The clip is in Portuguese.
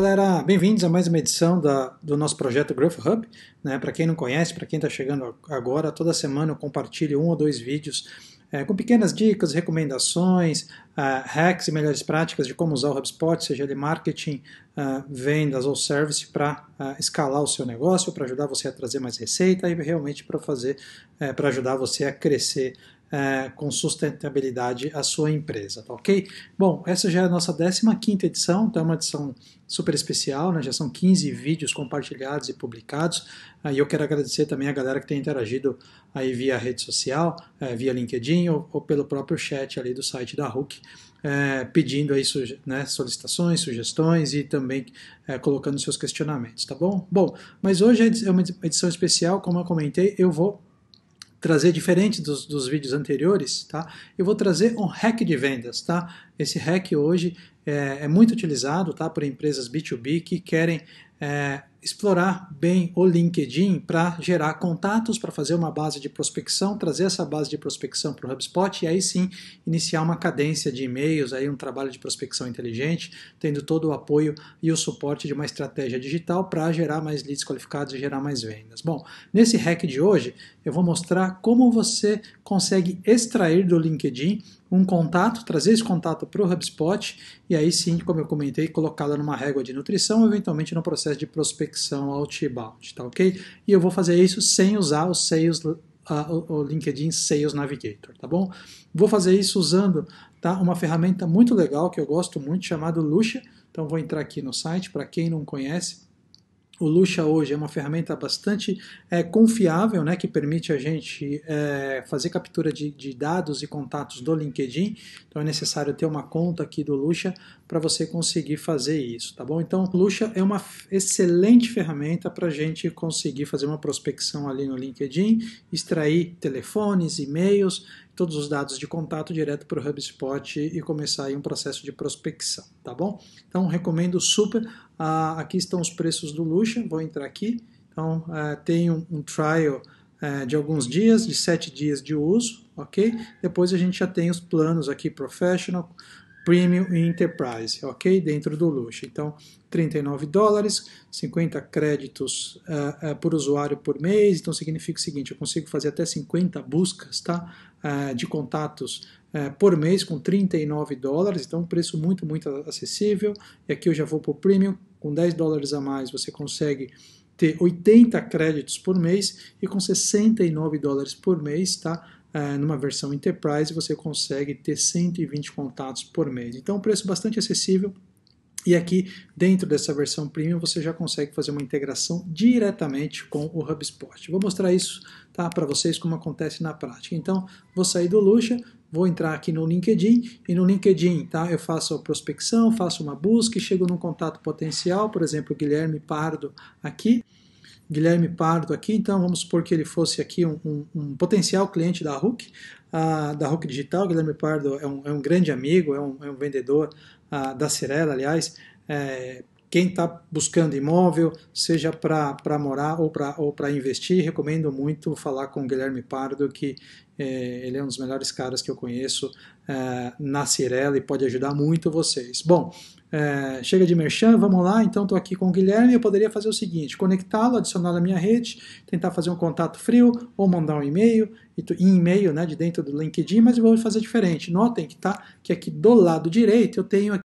galera, bem-vindos a mais uma edição da, do nosso projeto Growth Hub. Né? Para quem não conhece, para quem está chegando agora, toda semana eu compartilho um ou dois vídeos é, com pequenas dicas, recomendações, uh, hacks e melhores práticas de como usar o HubSpot, seja ele marketing, uh, vendas ou service, para uh, escalar o seu negócio, para ajudar você a trazer mais receita e realmente para fazer, para ajudar você a crescer é, com sustentabilidade a sua empresa, tá ok? Bom, essa já é a nossa 15 quinta edição, então é uma edição super especial, né? já são 15 vídeos compartilhados e publicados, Aí e eu quero agradecer também a galera que tem interagido aí via rede social, é, via LinkedIn ou, ou, pelo próprio chat ali do site da Hulk, é, pedindo aí suge né, solicitações, sugestões e também é, colocando seus questionamentos, tá bom? Bom, mas hoje é, é uma edição especial, como eu comentei, eu vou trazer diferente dos, dos vídeos anteriores, tá? Eu vou trazer um hack de vendas, tá? Esse hack hoje é, é muito utilizado, tá? Por empresas B2B que querem é, explorar bem o LinkedIn para gerar contatos, para fazer uma base de prospecção, trazer essa base de prospecção para o HubSpot e aí sim iniciar uma cadência de e-mails, aí um trabalho de prospecção inteligente, tendo todo o apoio e o suporte de uma estratégia digital para gerar mais leads qualificados e gerar mais vendas. Bom, nesse hack de hoje eu vou mostrar como você consegue extrair do LinkedIn um contato, trazer esse contato para o HubSpot e aí sim, como eu comentei, colocá-lo numa régua de nutrição, eventualmente no processo de prospecção conexão outbound, tá ok? E eu vou fazer isso sem usar o Sales, uh, o LinkedIn Sales Navigator, tá bom? Vou fazer isso usando tá, uma ferramenta muito legal que eu gosto muito chamada Lucha. Então vou entrar aqui no site para quem não conhece. O Lucha hoje é uma ferramenta bastante é, confiável, né, que permite a gente é, fazer captura de, de, dados e contatos do LinkedIn. Então é necessário ter uma conta aqui do Lucha para você conseguir fazer isso, tá bom? Então o Lucha é uma excelente ferramenta para a gente conseguir fazer uma prospecção ali no LinkedIn, extrair telefones, e-mails todos os dados de contato direto para o HubSpot e começar aí um processo de prospecção, tá bom? Então, recomendo super. Ah, aqui estão os preços do Lucha, vou entrar aqui. Então, é, tem um, um trial é, de alguns dias, de sete dias de uso, ok? Depois a gente já tem os planos aqui, Professional, Premium e Enterprise, ok? Dentro do luxo. Então, 39 dólares, 50 créditos uh, uh, por usuário por mês. Então, significa o seguinte: eu consigo fazer até 50 buscas tá? Uh, de contatos por mês com 39 dólares. Então, preço muito, muito acessível. E aqui eu já vou para o Premium. Com 10 dólares a mais, você consegue ter 80 créditos por mês e com 69 dólares por mês, tá? É, numa versão Enterprise você consegue ter 120 contatos por mês. Então, um preço bastante acessível. E aqui, dentro dessa versão premium, você já consegue fazer uma integração diretamente com o HubSpot. Vou mostrar isso tá, para vocês como acontece na prática. Então, vou sair do Luxa, vou entrar aqui no LinkedIn e no LinkedIn, tá? Eu faço a prospecção, faço uma busca e chego num contato potencial, por exemplo, Guilherme Pardo aqui. Guilherme Pardo aqui, então vamos supor que ele fosse aqui um, um, um potencial cliente da Hulk, uh, da Hulk Digital. Guilherme Pardo é um, é um grande amigo, é um, é vendedor uh, da Cirela, aliás, é, quem está buscando imóvel, seja para morar ou para ou investir, recomendo muito falar com o Guilherme Pardo, que é, ele é um dos melhores caras que eu conheço é, na Cirela e pode ajudar muito vocês. Bom, é, chega de merchan, vamos lá. Então estou aqui com o Guilherme. Eu poderia fazer o seguinte: conectá-lo, adicioná-lo à minha rede, tentar fazer um contato frio ou mandar um e-mail, e-mail né, de dentro do LinkedIn, mas eu vou fazer diferente. Notem que tá que aqui do lado direito eu tenho